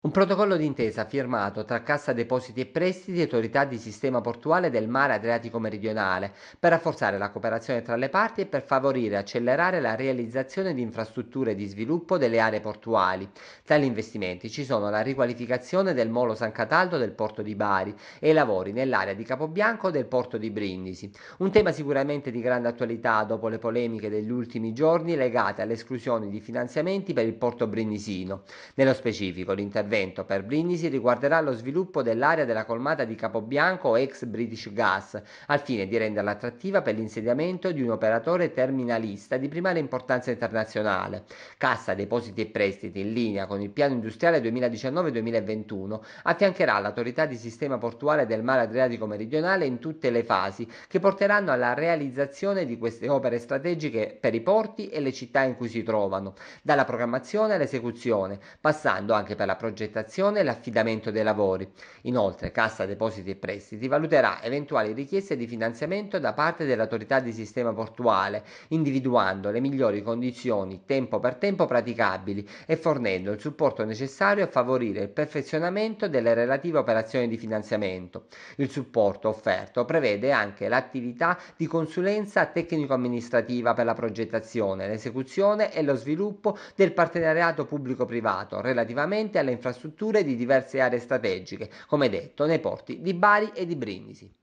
Un protocollo d'intesa firmato tra Cassa Depositi e Prestiti e Autorità di Sistema Portuale del Mare Adriatico Meridionale per rafforzare la cooperazione tra le parti e per favorire e accelerare la realizzazione di infrastrutture di sviluppo delle aree portuali. Tra gli investimenti ci sono la riqualificazione del molo San Cataldo del porto di Bari e i lavori nell'area di Capobianco del porto di Brindisi. Un tema sicuramente di grande attualità dopo le polemiche degli ultimi giorni legate alle esclusioni di finanziamenti per il porto brindisino. Nello specifico l'intervento intervento per Brindisi riguarderà lo sviluppo dell'area della colmata di Capobianco ex British Gas, al fine di renderla attrattiva per l'insediamento di un operatore terminalista di primaria importanza internazionale. Cassa depositi e prestiti, in linea con il piano industriale 2019-2021, affiancherà l'autorità di sistema portuale del mare Adriatico meridionale in tutte le fasi che porteranno alla realizzazione di queste opere strategiche per i porti e le città in cui si trovano, dalla programmazione all'esecuzione, passando anche per la progettazione progettazione e l'affidamento dei lavori. Inoltre, Cassa Depositi e Prestiti valuterà eventuali richieste di finanziamento da parte dell'autorità di sistema portuale, individuando le migliori condizioni tempo per tempo praticabili e fornendo il supporto necessario a favorire il perfezionamento delle relative operazioni di finanziamento. Il supporto offerto prevede anche l'attività di consulenza tecnico-amministrativa per la progettazione, l'esecuzione e lo sviluppo del partenariato pubblico-privato relativamente alle infrastrutture infrastrutture di diverse aree strategiche, come detto, nei porti di Bari e di Brindisi.